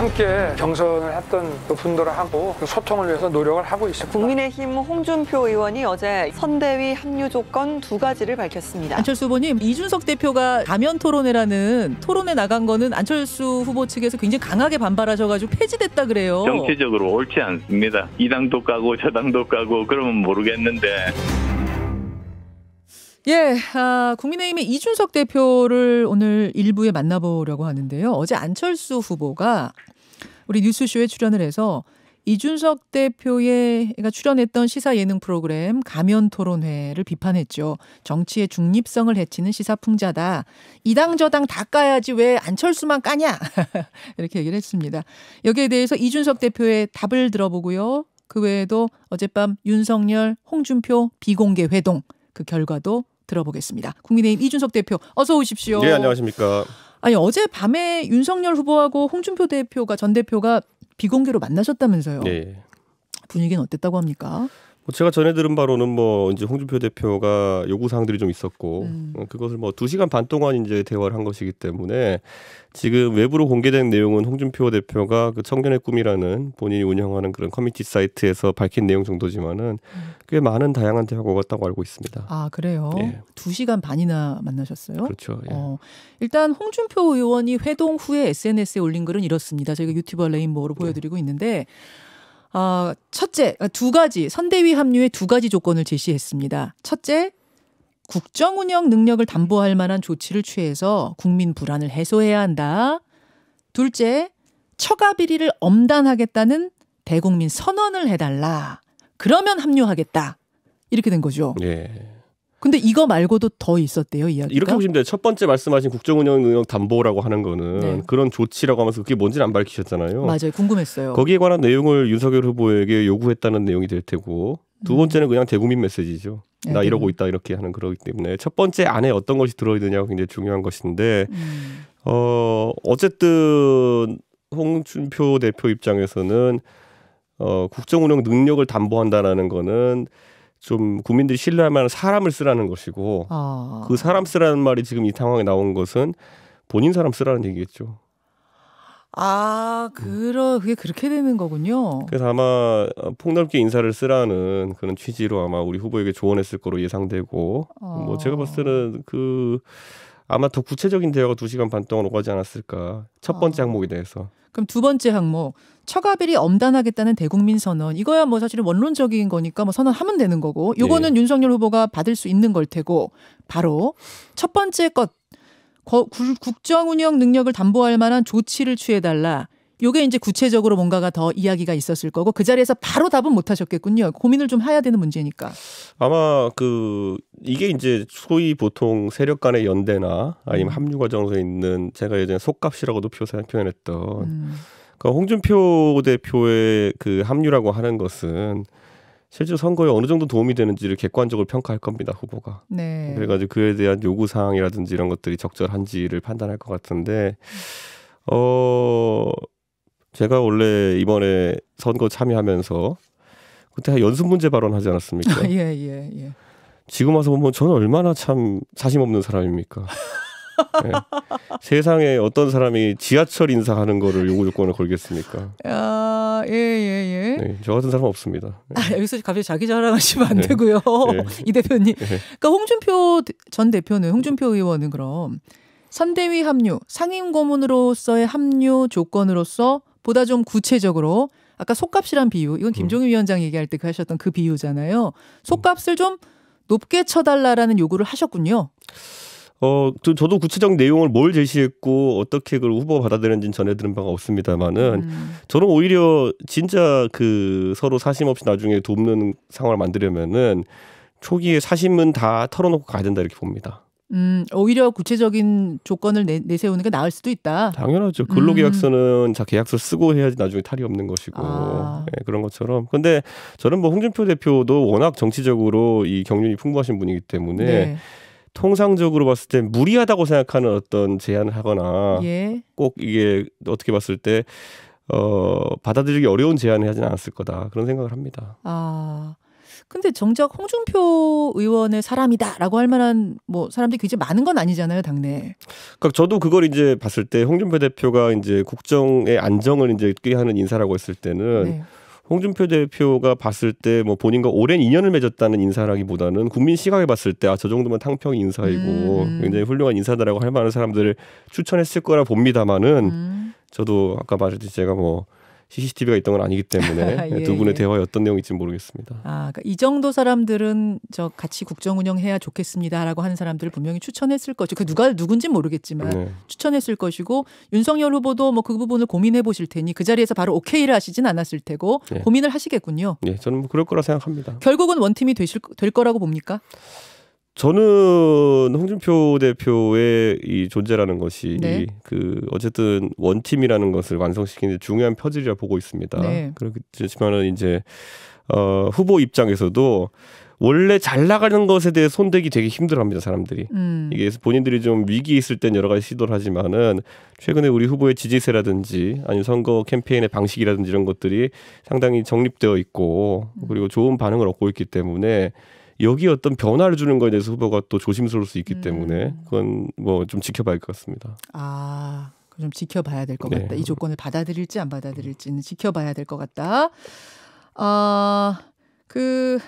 함께 경선을 했던 그 분들하고 을 그 소통을 위해서 노력을 하고 있습니다. 국민의힘 홍준표 의원이 어제 선대위 합류 조건 두 가지를 밝혔습니다. 안철수 후보님, 이준석 대표가 가면 토론회라는 토론회 나간 거는 안철수 후보 측에서 굉장히 강하게 반발하셔가지고 폐지됐다 그래요. 정치적으로 옳지 않습니다. 이 당도 까고 저 당도 까고 그러면 모르겠는데. 예, 아, 국민의힘의 이준석 대표를 오늘 일부에 만나보려고 하는데요. 어제 안철수 후보가 우리 뉴스쇼에 출연을 해서 이준석 대표의 출연했던 시사 예능 프로그램 가면 토론회를 비판했죠. 정치의 중립성을 해치는 시사 풍자다. 이당 저당 다 까야지 왜 안철수만 까냐 이렇게 얘기를 했습니다. 여기에 대해서 이준석 대표의 답을 들어보고요. 그 외에도 어젯밤 윤석열, 홍준표 비공개 회동 그 결과도 들어보겠습니다. 국민의힘 이준석 대표 어서 오십시오. 네, 안녕하십니까. 아니 어제 밤에 윤석열 후보하고 홍준표 대표가 전 대표가 비공개로 만나셨다면서요. 네. 분위기는 어땠다고 합니까? 뭐 제가 전해 들은 바로는 뭐 이제 홍준표 대표가 요구 사항들이 좀 있었고 음. 어, 그것을 뭐두시간반 동안 이제 대화를 한 것이기 때문에 지금 외부로 공개된 내용은 홍준표 대표가 그 청년의 꿈이라는 본인이 운영하는 그런 커뮤니티 사이트에서 밝힌 내용 정도지만은 음. 꽤 많은 다양한 대화가 왔다고 알고 있습니다. 아 그래요? 예. 2시간 반이나 만나셨어요? 그렇죠. 예. 어, 일단 홍준표 의원이 회동 후에 SNS에 올린 글은 이렇습니다. 저희가 유튜버 레인보로 네. 보여드리고 네. 있는데 어, 첫째, 두 가지, 선대위 합류의 두 가지 조건을 제시했습니다. 첫째, 국정 운영 능력을 담보할 만한 조치를 취해서 국민 불안을 해소해야 한다. 둘째, 처가 비리를 엄단하겠다는 대국민 선언을 해달라. 그러면 합류하겠다. 이렇게 된 거죠. 예. 근데 이거 말고도 더 있었대요 이야기가. 이렇게 보시면 돼요. 첫 번째 말씀하신 국정운영의용 담보라고 하는 거는 네. 그런 조치라고 하면서 그게 뭔지는 안 밝히셨잖아요. 맞아요. 궁금했어요. 거기에 관한 내용을 윤석열 후보에게 요구했다는 내용이 될 테고 두 음. 번째는 그냥 대국민 메시지죠. 네, 나 네. 이러고 있다 이렇게 하는 그러기 때문에 첫 번째 안에 어떤 것이 들어있느냐가 굉장히 중요한 것인데 음. 어 어쨌든 홍준표 대표 입장에서는 어 국정 운영 능력을 담보한다라는 거는 좀 국민들이 신뢰할 만한 사람을 쓰라는 것이고 아. 그 사람 쓰라는 말이 지금 이 상황에 나온 것은 본인 사람 쓰라는 얘기겠죠. 아, 그러, 그게 그렇게 되는 거군요. 그래서 아마 어, 폭넓게 인사를 쓰라는 그런 취지로 아마 우리 후보에게 조언했을 거로 예상되고, 어. 뭐 제가 봤을 때는 그 아마 더 구체적인 대화가 두시간반 동안 오가지 않았을까. 첫 번째 아. 항목에 대해서. 그럼 두 번째 항목 처가비리 엄단하겠다는 대국민 선언 이거야 뭐사실 원론적인 거니까 뭐 선언하면 되는 거고 예. 요거는 예. 윤석열 후보가 받을 수 있는 걸 테고 바로 첫 번째 것 국정 운영 능력을 담보할 만한 조치를 취해달라 요게 이제 구체적으로 뭔가가 더 이야기가 있었을 거고 그 자리에서 바로 답은 못 하셨겠군요. 고민을 좀 해야 되는 문제니까. 아마 그 이게 이제 소위 보통 세력 간의 연대나 아니면 음. 합류 과정에서 있는 제가 예전에 속값이라고도 표현했던 음. 그 홍준표 대표의 그 합류라고 하는 것은 실제 선거에 어느 정도 도움이 되는지를 객관적으로 평가할 겁니다 후보가. 네. 그래가지고 그에 대한 요구 사항이라든지 이런 것들이 적절한지를 판단할 것 같은데 어 제가 원래 이번에 선거 참여하면서 그때 연습 문제 발언하지 않았습니까? 예, 예, 예. 지금 와서 보면 저는 얼마나 참 자신 없는 사람입니까? 네. 세상에 어떤 사람이 지하철 인사하는 거를 요구 요건을 걸겠습니까? 아, 예, 예, 예. 네, 저 같은 사람 은 없습니다. 네. 아, 여기서 갑자기 자기 자랑하시면 안 네. 되고요. 네. 이 대표님. 네. 그러니까 홍준표 전 대표는 홍준표 의원은 그럼 선대위 합류, 상임 고문으로서의 합류 조건으로서 보다 좀 구체적으로 아까 속값이란 비유 이건 음. 김종인 음. 위원장 얘기할 때그 하셨던 그 비유잖아요. 음. 속값을 좀 높게 쳐달라라는 요구를 하셨군요. 어, 저, 저도 구체적 내용을 뭘 제시했고 어떻게 그걸 후보받아들였는지 전해드린 바가 없습니다만은 음. 저는 오히려 진짜 그 서로 사심 없이 나중에 돕는 상황을 만들려면은 초기에 사심은 다 털어놓고 가야 된다 이렇게 봅니다. 음, 오히려 구체적인 조건을 내, 내세우는 게 나을 수도 있다. 당연하죠. 근로계약서는 음. 자 계약서 쓰고 해야지 나중에 탈이 없는 것이고 아. 네, 그런 것처럼. 근데 저는 뭐 홍준표 대표도 워낙 정치적으로 이 경륜이 풍부하신 분이기 때문에 네. 통상적으로 봤을 때 무리하다고 생각하는 어떤 제안을 하거나 예. 꼭 이게 어떻게 봤을 때 어, 받아들이기 어려운 제안을 하진 않았을 거다 그런 생각을 합니다. 아. 근데 정작 홍준표 의원의 사람이다라고 할 만한 뭐 사람들이 굉장히 많은 건 아니잖아요, 당내. 그러니까 저도 그걸 이제 봤을 때 홍준표 대표가 이제 국정의 안정을 이제 꾀하는 인사라고 했을 때는 네. 홍준표 대표가 봤을 때 뭐 본인과 오랜 인연을 맺었다는 인사라기보다는 국민 시각에 봤을 때 아 저 정도면 탕평 인사이고 음. 굉장히 훌륭한 인사다라고 할 만한 사람들을 추천했을 거라 봅니다만은 음. 저도 아까 말했듯이 제가 뭐 CCTV가 있던 건 아니기 때문에 예, 두 분의 예. 대화에 어떤 내용인지 모르겠습니다. 아, 그러니까 이 정도 사람들은 저 같이 국정 운영해야 좋겠습니다라고 하는 사람들을 분명히 추천했을 것이고 그 누가 누군지 모르겠지만 네. 추천했을 것이고 윤석열 후보도 뭐 그 부분을 고민해 보실 테니 그 자리에서 바로 오케이를 하시진 않았을 테고 예. 고민을 하시겠군요. 예, 저는 뭐 그럴 거라 생각합니다. 결국은 원팀이 되실 될 거라고 봅니까? 저는 홍준표 대표의 이 존재라는 것이 네. 그 어쨌든 원팀이라는 것을 완성시키는 중요한 퍼즐이라 보고 있습니다. 네. 그렇지만은 이제 어, 후보 입장에서도 원래 잘 나가는 것에 대해 손대기 되게 힘들어합니다 사람들이 음. 이게 본인들이 좀위기 있을 땐 여러 가지 시도를 하지만은 최근에 우리 후보의 지지세라든지 아니면 선거 캠페인의 방식이라든지 이런 것들이 상당히 정립되어 있고 음. 그리고 좋은 반응을 얻고 있기 때문에 여기 어떤 변화를 주는 거에 대해서 후보가 또 조심스러울 수 있기 음. 때문에 그건 뭐 좀 지켜봐야 할 것 같습니다. 아, 좀 지켜봐야 될것 네. 같다. 네. 이 조건을 받아들일지 안 받아들일지는 지켜봐야 될 것 같다. 아, 그.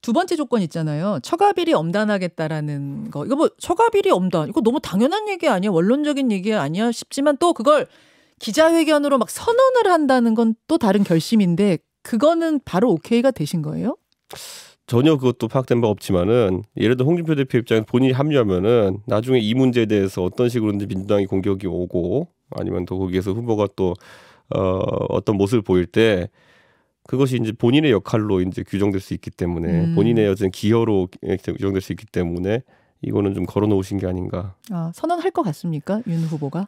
두 번째 조건 있잖아요. 처가비리 엄단하겠다라는 거. 이거 뭐 처가비리 엄단. 이거 너무 당연한 얘기 아니야? 원론적인 얘기 아니야? 싶지만 또 그걸 기자회견으로 막 선언을 한다는 건 또 다른 결심인데 그거는 바로 오케이가 되신 거예요? 전혀 그것도 파악된 바 없지만은 예를 들어 홍준표 대표 입장에 본인이 합류하면은 나중에 이 문제에 대해서 어떤 식으로든지 민주당이 공격이 오고 아니면 또 거기에서 후보가 또 어, 어떤 모습을 보일 때 그것이 이제 본인의 역할로 이제 규정될 수 있기 때문에 음. 본인의 어떤 기여로 규정될 수 있기 때문에 이거는 좀 걸어놓으신 게 아닌가. 아, 선언할 것 같습니까 윤 후보가?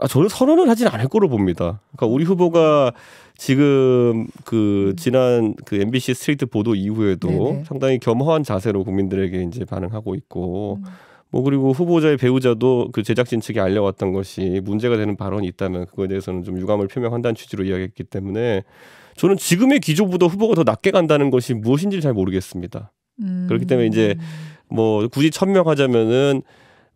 아, 저는 선언을 하진 않을 거로 봅니다. 그러니까 우리 후보가 지금 그 음. 지난 그 MBC 스트리트 보도 이후에도 네네. 네. 상당히 겸허한 자세로 국민들에게 이제 반응하고 있고 음. 뭐 그리고 후보자의 배우자도 그 제작진 측에 알려왔던 것이 문제가 되는 발언이 있다면 그거에 대해서는 좀 유감을 표명한다는 취지로 이야기했기 때문에 저는 지금의 기조보다 후보가 더 낮게 간다는 것이 무엇인지 잘 모르겠습니다. 음. 그렇기 때문에 이제 뭐 굳이 천명하자면은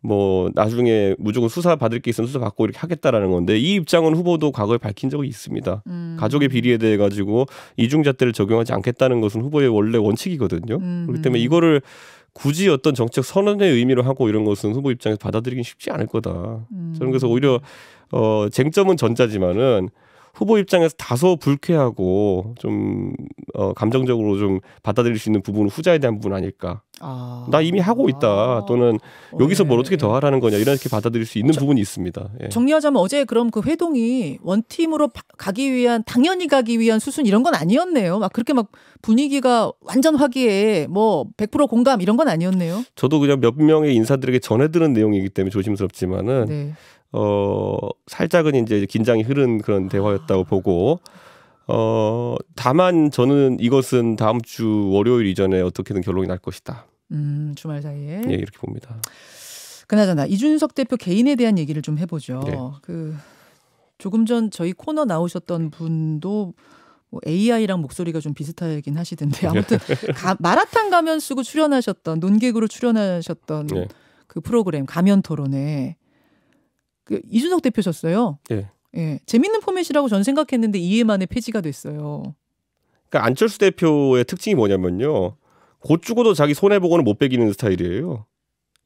뭐 나중에 무조건 수사 받을 게 있으면 수사 받고 이렇게 하겠다라는 건데 이 입장은 후보도 과거에 밝힌 적이 있습니다. 음. 가족의 비리에 대해 가지고 이중잣대를 적용하지 않겠다는 것은 후보의 원래 원칙이거든요. 음. 그렇기 때문에 이거를 굳이 어떤 정책 선언의 의미로 하고 이런 것은 후보 입장에서 받아들이긴 쉽지 않을 거다. 음. 저는 그래서 오히려 어 쟁점은 전자지만은 후보 입장에서 다소 불쾌하고 좀 어, 감정적으로 좀 받아들일 수 있는 부분은 후자에 대한 부분 아닐까. 아. 나 이미 하고 있다 아. 또는 아. 여기서 뭘 어떻게 네. 더 하라는 거냐 이렇게 받아들일 수 있는 저, 부분이 있습니다. 예. 정리하자면 어제 그럼 그 회동이 원팀으로 가기 위한 당연히 가기 위한 수순 이런 건 아니었네요. 막 그렇게 막 분위기가 완전 화기애애 뭐100% 공감 이런 건 아니었네요. 저도 그냥 몇 명의 인사들에게 전해드는 내용이기 때문에 조심스럽지만은. 네. 어 살짝은 이제 긴장이 흐른 그런 아. 대화였다고 보고 어 다만 저는 이것은 다음 주 월요일 이전에 어떻게든 결론이 날 것이다. 음 주말 사이에 예 이렇게 봅니다. 그나저나 이준석 대표 개인에 대한 얘기를 좀 해보죠. 네. 그 조금 전 저희 코너 나오셨던 분도 뭐 AI랑 목소리가 좀 비슷하긴 하시던데 네. 아무튼 가, 마라탕 가면 쓰고 출연하셨던 논객으로 출연하셨던 네. 그 프로그램 가면 토론에 그 이준석 대표셨어요. 예. 예. 재밌는 포맷이라고 전 생각했는데 2회 만에 폐지가 됐어요. 그러니까 안철수 대표의 특징이 뭐냐면요. 곧 죽어도 자기 손해 보고는 못 배기는 스타일이에요.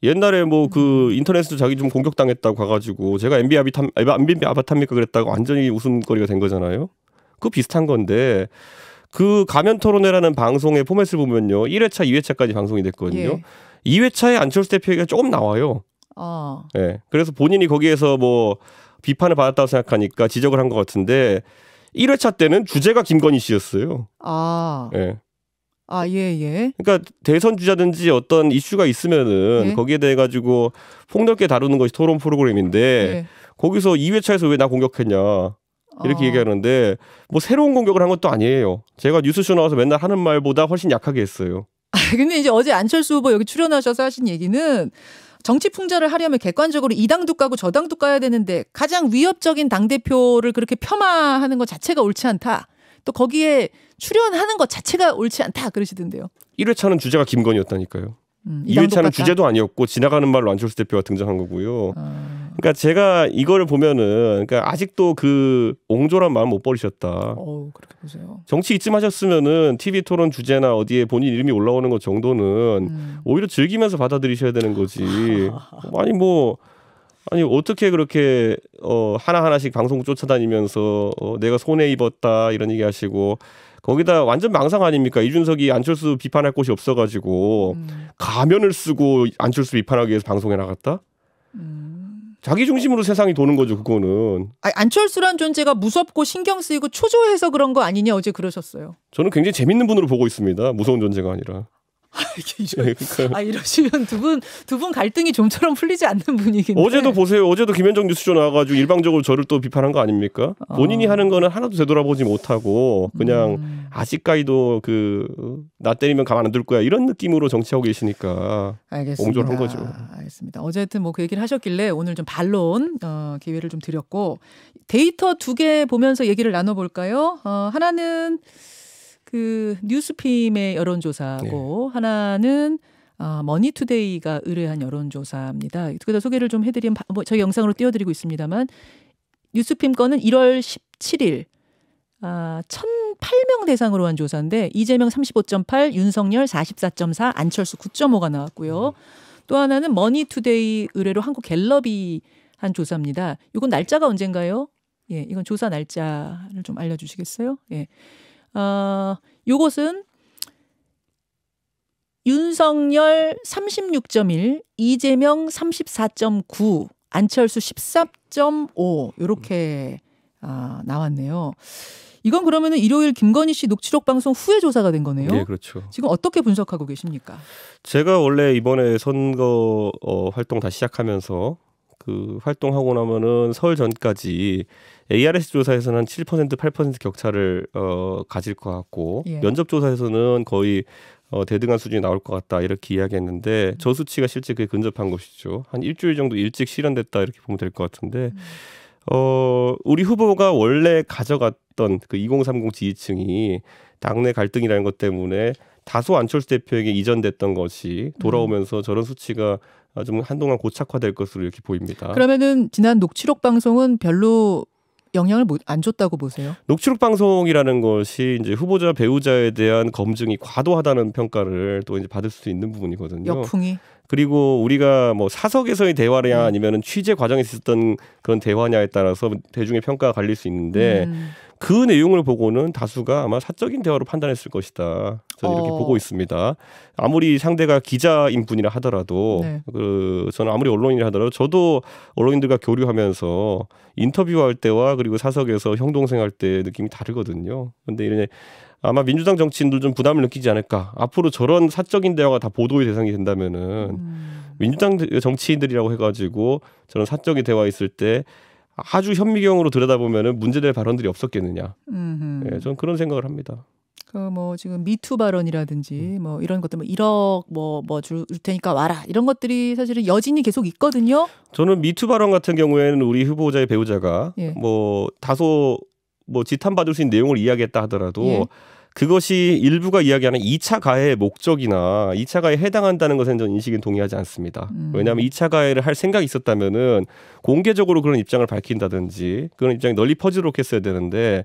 옛날에 뭐그 음. 인터넷에서 자기 좀 공격당했다고 가가지고 제가 MB 아비탐 MB 아바타입니까 그랬다고 완전히 웃음거리가 된 거잖아요. 그 비슷한 건데 그 가면 토론회라는 방송의 포맷을 보면요. 1회차, 2회차까지 방송이 됐거든요. 예. 2회차에 안철수 대표 얘기가 조금 나와요. 어. 네. 그래서 본인이 거기에서 뭐 비판을 받았다고 생각하니까 지적을 한 것 같은데 1회차 때는 주제가 김건희 씨였어요. 아. 네. 아, 예, 예. 그러니까 대선 주자든지 어떤 이슈가 있으면은 예? 거기에 대해 가지고 폭넓게 다루는 것이 토론 프로그램인데 예. 거기서 2회차에서 왜 나 공격했냐. 이렇게 아. 얘기하는데 뭐 새로운 공격을 한 것도 아니에요. 제가 뉴스쇼 나와서 맨날 하는 말보다 훨씬 약하게 했어요. 근데 이제 어제 안철수 후보 여기 출연하셔서 하신 얘기는 정치 풍자를 하려면 객관적으로 이 당도 까고 저 당도 까야 되는데 가장 위협적인 당 대표를 그렇게 폄하하는 것 자체가 옳지 않다. 또 거기에 출연하는 것 자체가 옳지 않다 그러시던데요. 1회차는 주제가 김건이였다니까요 음, 2회차는 주제도 아니었고 지나가는 말로 안철수 대표가 등장한 거고요. 아... 그러니까 제가 이거를 보면은 그러니까 아직도 그 옹졸한 마음 못 버리셨다. 어 그렇게 보세요. 정치 이쯤 하셨으면은 TV 토론 주제나 어디에 본인 이름이 올라오는 것 정도는 음. 오히려 즐기면서 받아들이셔야 되는 거지. 아니 뭐 아니 어떻게 그렇게 어 하나 하나씩 방송 쫓아다니면서 어, 내가 손해 입었다 이런 얘기 하시고 거기다 완전 망상 아닙니까 이준석이 안철수 비판할 곳이 없어가지고 음. 가면을 쓰고 안철수 비판하기 위해서 방송에 나갔다. 음. 자기 중심으로 세상이 도는 거죠, 그거는. 아니, 안철수란 존재가 무섭고 신경 쓰이고 초조해서 그런 거 아니냐 어제 그러셨어요. 저는 굉장히 재밌는 분으로 보고 있습니다. 무서운 존재가 아니라. 아, 이러, 네, 아 이러시면 두분 두 분 갈등이 좀처럼 풀리지 않는 분위기인데 어제도 보세요 어제도 김현정 뉴스쇼 나와가지고 일방적으로 저를 또 비판한 거 아닙니까 어. 본인이 하는 거는 하나도 되돌아보지 못하고 그냥 음. 아직까지도 그 나 때리면 가만 안 둘 거야 이런 느낌으로 정치하고 계시니까 알겠습니다. 옹졸한 거죠 알겠습니다 어쨌든 뭐 그 얘기를 하셨길래 오늘 좀 반론 어, 기회를 좀 드렸고 데이터 두 개 보면서 얘기를 나눠볼까요 어, 하나는 그 뉴스핌의 여론조사고 네. 하나는 아, 머니투데이가 의뢰한 여론조사입니다. 그다 소개를 좀 해드리면 뭐 저희 영상으로 띄워드리고 있습니다만 뉴스핌 건은 1월 17일 아, 1,008명 대상으로 한 조사인데 이재명 35.8, 윤석열 44.4, 안철수 9.5가 나왔고요. 음. 또 하나는 머니투데이 의뢰로 한국 갤럽이 한 조사입니다. 이건 날짜가 언젠가요? 예, 이건 조사 날짜를 좀 알려주시겠어요? 예. 어, 요것은 윤석열 36.1, 이재명 34.9, 안철수 14.5 요렇게 아, 나왔네요. 이건 그러면은 일요일 김건희 씨 녹취록 방송 후에 조사가 된 거네요. 네, 그렇죠. 지금 어떻게 분석하고 계십니까? 제가 원래 이번에 선거 어, 활동 다 시작하면서 그 활동하고 나면은 설 전까지 ARS 조사에서는 한7% 8% 격차를 어 가질 것 같고 예. 면접 조사에서는 거의 어 대등한 수준이 나올 것 같다 이렇게 이야기했는데 음. 저 수치가 실제 그에 근접한 것이죠. 한 일주일 정도 일찍 실현됐다 이렇게 보면 될 것 같은데 음. 어 우리 후보가 원래 가져갔던 그 2030 지지층이 당내 갈등이라는 것 때문에 다소 안철수 대표에게 이전됐던 것이 돌아오면서 음. 저런 수치가 좀 한동안 고착화될 것으로 이렇게 보입니다. 그러면은 지난 녹취록 방송은 별로 영향을 안 줬다고 보세요? 녹취록 방송이라는 것이 이제 후보자 배우자에 대한 검증이 과도하다는 평가를 또 이제 받을 수 있는 부분이거든요. 역풍이. 그리고 우리가 뭐 사석에서의 대화냐 네. 아니면 취재 과정에 있었던 그런 대화냐에 따라서 대중의 평가가 갈릴 수 있는데 음. 그 내용을 보고는 다수가 아마 사적인 대화로 판단했을 것이다. 저는 이렇게 어. 보고 있습니다. 아무리 상대가 기자인 분이라 하더라도 네. 그 저는 아무리 언론인이라 하더라도 저도 언론인들과 교류하면서 인터뷰할 때와 그리고 사석에서 형 동생 할때 느낌이 다르거든요. 근데 이런 아마 민주당 정치인들 좀 부담을 느끼지 않을까. 앞으로 저런 사적인 대화가 다 보도의 대상이 된다면은 음. 민주당 정치인들이라고 해가지고 저런 사적인 대화 있을 때 아주 현미경으로 들여다보면 문제될 발언들이 없었겠느냐. 예, 저는 그런 생각을 합니다. 그 뭐 지금 미투 발언이라든지 음. 뭐 이런 것들 뭐 1억 뭐뭐줄 테니까 와라 이런 것들이 사실은 여진이 계속 있거든요. 저는 미투 발언 같은 경우에는 우리 후보자의 배우자가 예. 뭐 다소 뭐 지탄 받을 수 있는 내용을 이야기했다 하더라도 예. 그것이 일부가 이야기하는 2차 가해의 목적이나 2차 가해에 해당한다는 것에는 인식은 동의하지 않습니다. 음. 왜냐하면 2차 가해를 할 생각이 있었다면은 공개적으로 그런 입장을 밝힌다든지 그런 입장이 널리 퍼지도록 했어야 되는데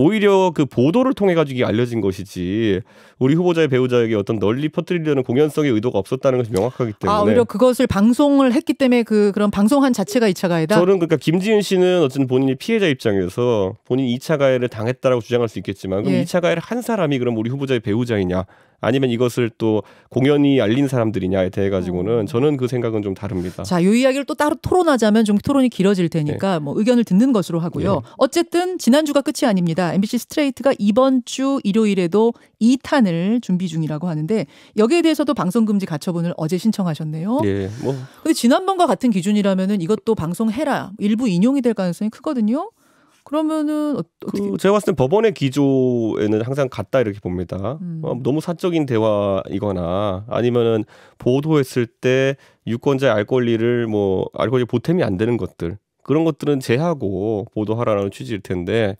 오히려 그 보도를 통해 가지고 알려진 것이지 우리 후보자의 배우자에게 어떤 널리 퍼뜨리려는 공연성의 의도가 없었다는 것이 명확하기 아, 때문에 아, 오히려 그것을 방송을 했기 때문에 그 그런 방송한 자체가 2차 가해다. 저는 그러니까 김지은 씨는 어쨌든 본인이 피해자 입장에서 본인 2차 가해를 당했다라고 주장할 수 있겠지만 그럼 예. 2차 가해를 한 사람이 그럼 우리 후보자의 배우자이냐 아니면 이것을 또 공연이 알린 사람들이냐에 대해 가지고는 어. 저는 그 생각은 좀 다릅니다. 자, 요 이야기를 또 따로 토론하자면 좀 토론이 길어질 테니까 네. 뭐 의견을 듣는 것으로 하고요. 네. 어쨌든 지난주가 끝이 아닙니다. MBC 스트레이트가 이번 주 일요일에도 2탄을 준비 중이라고 하는데 여기에 대해서도 방송 금지 가처분을 어제 신청하셨네요. 예. 네, 뭐 근데 지난번과 같은 기준이라면은 이것도 방송해라 일부 인용이 될 가능성이 크거든요. 그러면은 어, 그 어떻게? 그 제가 봤을 땐 법원의 기조에는 항상 같다 이렇게 봅니다. 음. 어, 너무 사적인 대화이거나 아니면은 보도했을 때 유권자의 알 권리를 뭐알 권리 보탬이 안 되는 것들 그런 것들은 제하고 보도하라는 취지일 텐데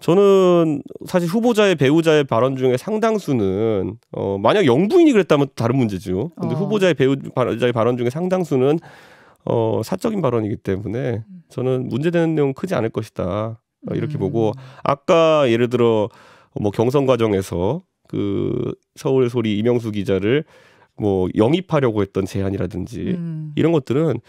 저는 사실 후보자의 배우자의 발언 중에 상당수는 어 만약 영부인이 그랬다면 다른 문제죠. 근데 어. 후보자의 배우자의 발언 중에 상당수는 어 사적인 발언이기 때문에 음. 저는 문제되는 내용 크지 않을 것이다. 어, 이렇게 음. 보고 아까 예를 들어 뭐 경선 과정에서 그 서울 소리 이명수 기자를 뭐 영입하려고 했던 제안이라든지 음. 이런 것들은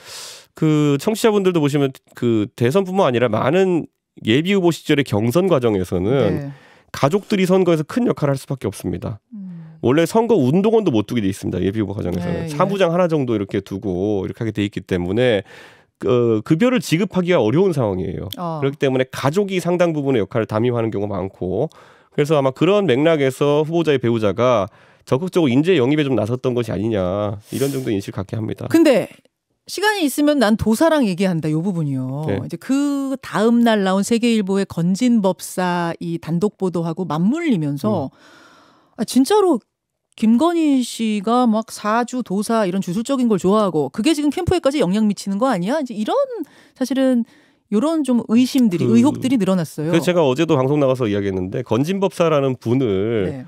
그 청취자분들도 보시면 그 대선뿐만 아니라 많은 예비 후보 시절의 경선 과정에서는 네. 가족들이 선거에서 큰 역할을 할 수밖에 없습니다. 음. 원래 선거 운동원도 못 두게 돼 있습니다. 예비 후보 과정에서는 네, 예. 사무장 예. 하나 정도 이렇게 두고 이렇게 하게 돼 있기 때문에 어, 급여를 지급하기가 어려운 상황이에요. 어. 그렇기 때문에 가족이 상당 부분의 역할을 담임하는 경우가 많고 그래서 아마 그런 맥락에서 후보자의 배우자가 적극적으로 인재 영입에 좀 나섰던 것이 아니냐 이런 정도 인식을 갖게 합니다. 근데 시간이 있으면 난 도사랑 얘기한다 요 부분이요. 네. 이제 그 다음 날 나온 세계일보의 건진 법사 이 단독 보도하고 맞물리면서 음. 아 진짜로 김건희 씨가 막 사주 도사 이런 주술적인 걸 좋아하고 그게 지금 캠프에까지 영향 미치는 거 아니야? 이제 이런 사실은 요런 좀 의심들이 그, 의혹들이 늘어났어요. 그래서 제가 어제도 방송 나가서 이야기했는데 건진법사라는 분을 네.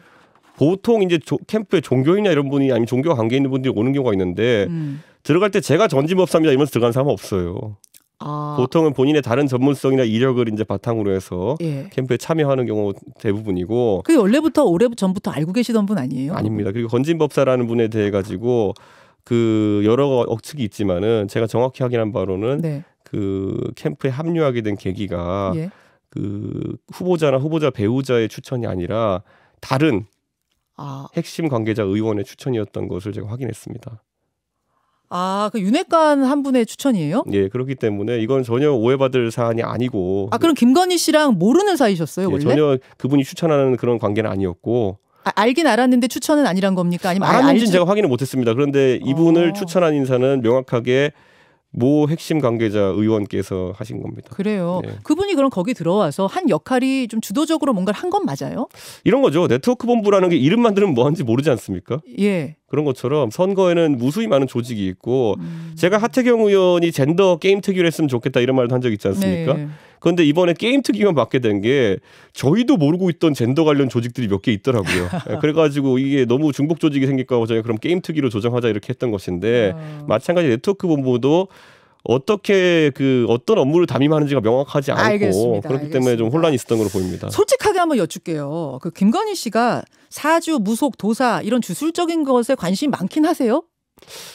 보통 이제 조, 캠프에 종교인이나 이런 분이 아니면 종교 관계 있는 분들이 오는 경우가 있는데 음. 들어갈 때 제가 전진법사입니다 이러면서 들어간 사람 없어요. 아. 보통은 본인의 다른 전문성이나 이력을 이제 바탕으로 해서 예. 캠프에 참여하는 경우 대부분이고 그게 원래부터 오래 전부터 알고 계시던 분 아니에요? 아닙니다. 그리고 건진법사라는 분에 대해 가지고 그 여러 억측이 있지만은 제가 정확히 확인한 바로는 네. 그 캠프에 합류하게 된 계기가 예. 그 후보자나 후보자 배우자의 추천이 아니라 다른 아. 핵심 관계자 의원의 추천이었던 것을 제가 확인했습니다. 아, 그 윤핵관 한 분의 추천이에요? 예, 그렇기 때문에 이건 전혀 오해받을 사안이 아니고. 아, 그럼 김건희 씨랑 모르는 사이셨어요, 예, 원래? 전혀 그분이 추천하는 그런 관계는 아니었고. 아, 알긴 알았는데 추천은 아니란 겁니까? 아니면 알았는지는 알지? 제가 확인을 못했습니다. 그런데 어. 이분을 어... 추천한 인사는 명확하게 모 핵심 관계자 의원께서 하신 겁니다. 그래요. 네. 그분이 그럼 거기 들어와서 한 역할이 좀 주도적으로 뭔가를 한 건 맞아요? 이런 거죠. 네트워크 본부라는 게 이름만 들으면 뭐하는지 모르지 않습니까? 예. 그런 것처럼 선거에는 무수히 많은 조직이 있고 음. 제가 하태경 의원이 젠더 게임 특위를 했으면 좋겠다 이런 말도 한적 있지 않습니까? 네. 그런데 이번에 게임 특위만 받게 된 게 저희도 모르고 있던 젠더 관련 조직들이 몇 개 있더라고요. 예, 그래가지고 이게 너무 중복 조직이 생길까 봐고 저희가 그럼 게임 특위로 조정하자 이렇게 했던 것인데 음. 마찬가지 네트워크 본부도 어떻게 그 어떤 업무를 담임하는지가 명확하지 않고 알겠습니다. 그렇기 알겠습니다. 때문에 좀 혼란이 있었던 걸로 보입니다. 솔직하게 한번 여쭐게요. 그 김건희 씨가 사주, 무속, 도사 이런 주술적인 것에 관심이 많긴 하세요?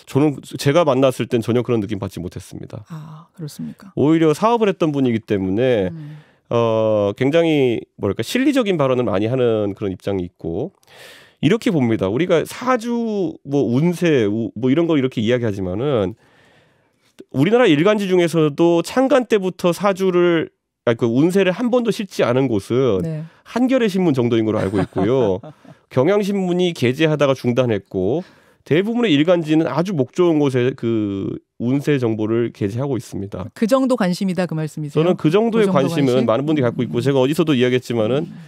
저는 제가 만났을 땐 전혀 그런 느낌 받지 못했습니다. 아 그렇습니까? 오히려 사업을 했던 분이기 때문에 음. 어, 굉장히 뭐랄까 실리적인 발언을 많이 하는 그런 입장이 있고 이렇게 봅니다. 우리가 사주 뭐 운세 뭐 이런 거 이렇게 이야기하지만은 우리나라 일간지 중에서도 창간 때부터 사주를 아니, 그 운세를 한 번도 실지 않은 곳은 네. 한겨레 신문 정도인 걸로 알고 있고요. 경향신문이 게재하다가 중단했고 대부분의 일간지는 아주 목 좋은 곳에 그 운세 정보를 게재하고 있습니다. 그 정도 관심이다 그 말씀이세요? 저는 그 정도의 그 정도 관심은 관심? 많은 분들이 갖고 있고 제가 어디서도 이야기했지만은 음.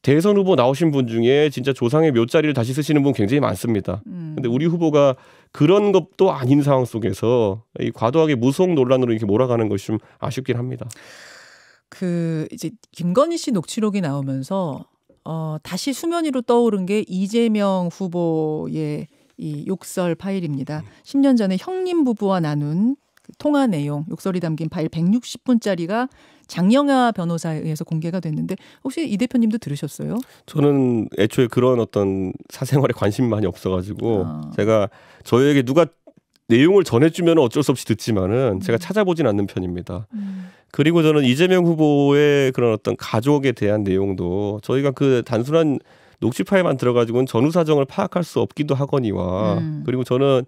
대선 후보 나오신 분 중에 진짜 조상의 묘자리를 다시 쓰시는 분 굉장히 많습니다. 음. 근데 우리 후보가 그런 것도 아닌 상황 속에서 이 과도하게 무속 논란으로 이렇게 몰아가는 것이 좀 아쉽긴 합니다. 그 이제 김건희 씨 녹취록이 나오면서 어 다시 수면 위로 떠오른 게 이재명 후보의 이 욕설 파일입니다. 10년 전에 형님 부부와 나눈 그 통화 내용, 욕설이 담긴 파일 160분짜리가 장영아 변호사에 의해서 공개가 됐는데 혹시 이 대표님도 들으셨어요? 저는 애초에 그런 어떤 사생활에 관심이 많이 없어가지고 아. 제가 저에게 누가 내용을 전해주면 어쩔 수 없이 듣지만은 제가 음. 찾아보진 않는 편입니다. 음. 그리고 저는 이재명 후보의 그런 어떤 가족에 대한 내용도 저희가 그 단순한 녹취 파일만 들어가지고는 전후 사정을 파악할 수 없기도 하거니와 음. 그리고 저는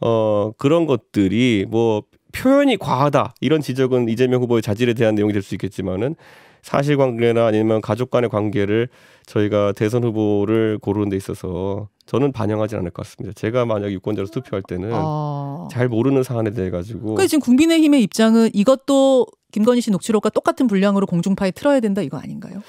어 그런 것들이 뭐 표현이 과하다 이런 지적은 이재명 후보의 자질에 대한 내용이 될 수 있겠지만은 사실관계나 아니면 가족 간의 관계를 저희가 대선 후보를 고르는 데 있어서 저는 반영하지 않을 것 같습니다. 제가 만약 유권자로 투표할 때는 어... 잘 모르는 사안에 대해 가지고. 그러니까 지금 국민의힘의 입장은 이것도 김건희 씨 녹취록과 똑같은 분량으로 공중파에 틀어야 된다 이거 아닌가요?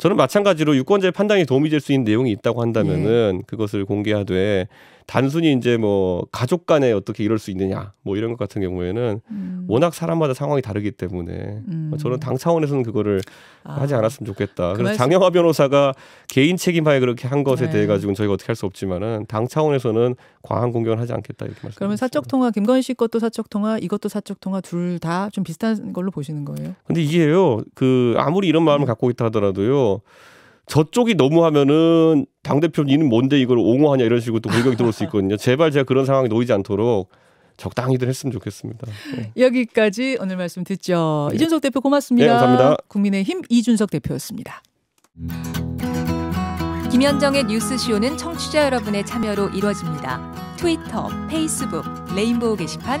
저는 마찬가지로 유권자의 판단에 도움이 될 수 있는 내용이 있다고 한다면은 네. 그것을 공개하되 단순히 이제 뭐 가족 간에 어떻게 이럴 수 있느냐 뭐 이런 것 같은 경우에는 음. 워낙 사람마다 상황이 다르기 때문에 음. 저는 당 차원에서는 그거를 아. 하지 않았으면 좋겠다. 그 그래서 장영화 변호사가 개인 책임하에 그렇게 한 것에 네. 대해 가지고는 저희가 어떻게 할 수 없지만은 당 차원에서는 과한 공격을 하지 않겠다 이렇게 말씀. 그러면 사적 통화 김건희 씨 것도 사적 통화 이것도 사적 통화 둘 다 좀 비슷한 걸로 보시는 거예요? 근데 이게요 그 아무리 이런 마음을 네. 갖고 있다 하더라도요. 저쪽이 너무 하면은 당 대표 님은 뭔데 이걸 옹호하냐 이런 식으로 또 공격이 들어올 수 있거든요. 제발 제가 그런 상황이 놓이지 않도록 적당히들 했으면 좋겠습니다. 네. 여기까지 오늘 말씀 듣죠. 네. 이준석 대표 고맙습니다. 네, 감사합니다. 국민의힘 이준석 대표였습니다. 김현정의 뉴스쇼는 청취자 여러분의 참여로 이루어집니다. 트위터, 페이스북, 레인보우 게시판